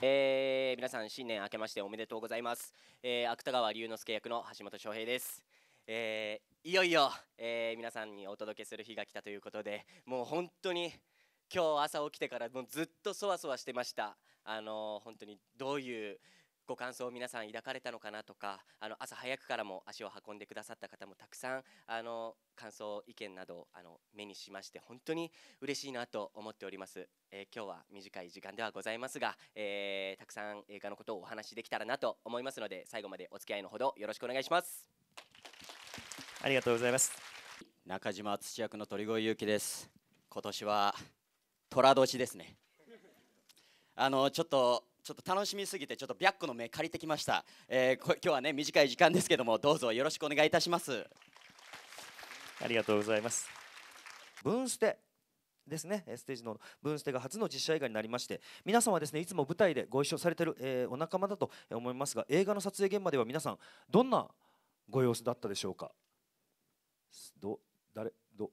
えー、皆さん新年明けましておめでとうございます、えー、芥川龍之介役の橋本翔平です、えー、いよいよ、えー、皆さんにお届けする日が来たということでもう本当に今日朝起きてからもうずっとそわそわしてましたあのー、本当にどういうご感想を皆さん抱かれたのかなとか朝早くからも足を運んでくださった方もたくさんあの感想意見などあの目にしまして本当に嬉しいなと思っております、えー、今日は短い時間ではございますが、えー、たくさん映画のことをお話しできたらなと思いますので最後までお付き合いのほどよろしくお願いしますありがとうございます中島敦役の鳥越祐樹です今年は虎年ですねあのちょっとちょっと楽しみすぎてちょっと白虎の目借りてきました、えー、今日はね短い時間ですけどもどうぞよろしくお願いいたしますありがとうございます分捨てですねステージのブ分ステ」が初の実写映画になりまして皆さんはですねいつも舞台でご一緒されてる、えー、お仲間だと思いますが映画の撮影現場では皆さんどんなご様子だったでしょうかど誰ど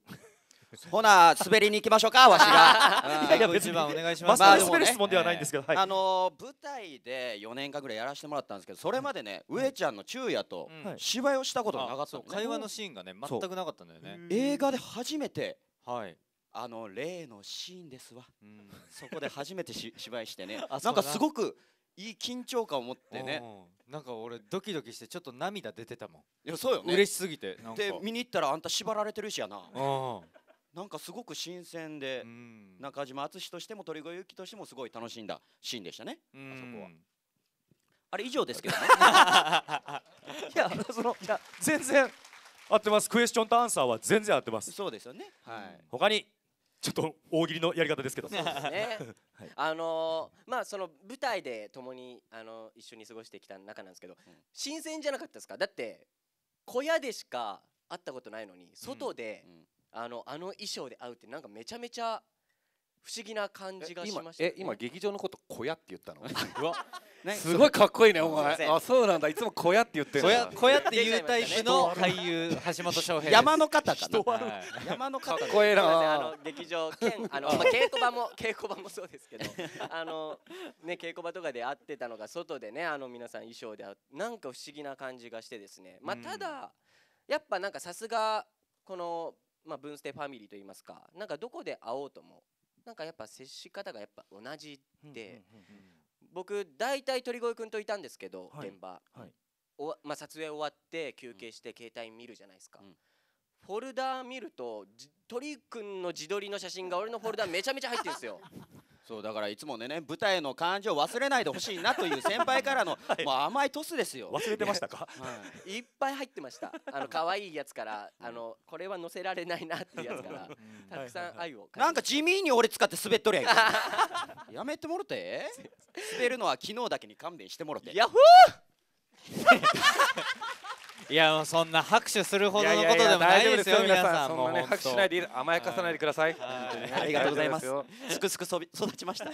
ほな滑りに行きましょうか わしが番お願いしますまあ、滑る質問ではないんですけど、はい、あのー、舞台で4年間ぐらいやらせてもらったんですけどそれまでね、うん、上ちゃんの昼夜と芝居をしたことがなかったの、ね、会話のシーンがね全くなかったんだよね映画で初めてはいあの例のシーンですわ、うん、そこで初めてし 芝居してねなんかすごくいい緊張感を持ってねなんか俺ドキドキしてちょっと涙出てたもんいやそうよ、ね、嬉しすぎてで見に行ったらあんた縛られてるしやななんかすごく新鮮で、中島敦としても鳥越ゆきとしてもすごい楽しんだシーンでしたね、あそこは。あれ以上ですけどね。いやそのいや全然合ってます。クエスチョンとアンサーは全然合ってます。そうですよね。はい。他にちょっと大喜利のやり方ですけど。そうですね。はい、あのー、まあその舞台で共にあの一緒に過ごしてきた中なんですけど、うん、新鮮じゃなかったですか。だって小屋でしか会ったことないのに外で、うんあのあの衣装で会うってなんかめちゃめちゃ不思議な感じがしました、ね、え今劇場のこと小屋って言ったの ね、すごいかっこいいねお前あそうなんだいつも小屋って言ってる小屋って言うタイプの俳優橋本翔平山の方かな、は山の方かっこいいなあの劇場兼 あの、まあ、稽古場も稽古場もそうですけどあのね稽古場とかで会ってたのが外でねあの皆さん衣装でなんか不思議な感じがしてですねまあただ、やっぱなんかさすがこのまあ、分ファミリーといいますかなんかどこで会おうともなんかやっぱ接し方がやっぱ同じで、僕大体鳥越君といたんですけど、現場、おまあ、撮影終わって休憩して携帯見るじゃないですか、フォルダー見ると鳥くんの自撮りの写真が俺のフォルダーめちゃめちゃ入ってるんですよ そうだからいつもね舞台の感じを忘れないでほしいなという先輩からの、はい、もう甘いトスですよ忘れてましたか、はい、いっぱい入ってましたあの可愛いやつからあのこれは載せられないなっていうやつから、たくさん愛をなんか地味に俺使って滑っとりゃいいやめてもろて滑るのは昨日だけに勘弁してもろてヤッホー いやそんな拍手するほどのことでもないですよ皆さんそんなね拍手しないで甘やかさないでください ありがとうございますすくすく育ちました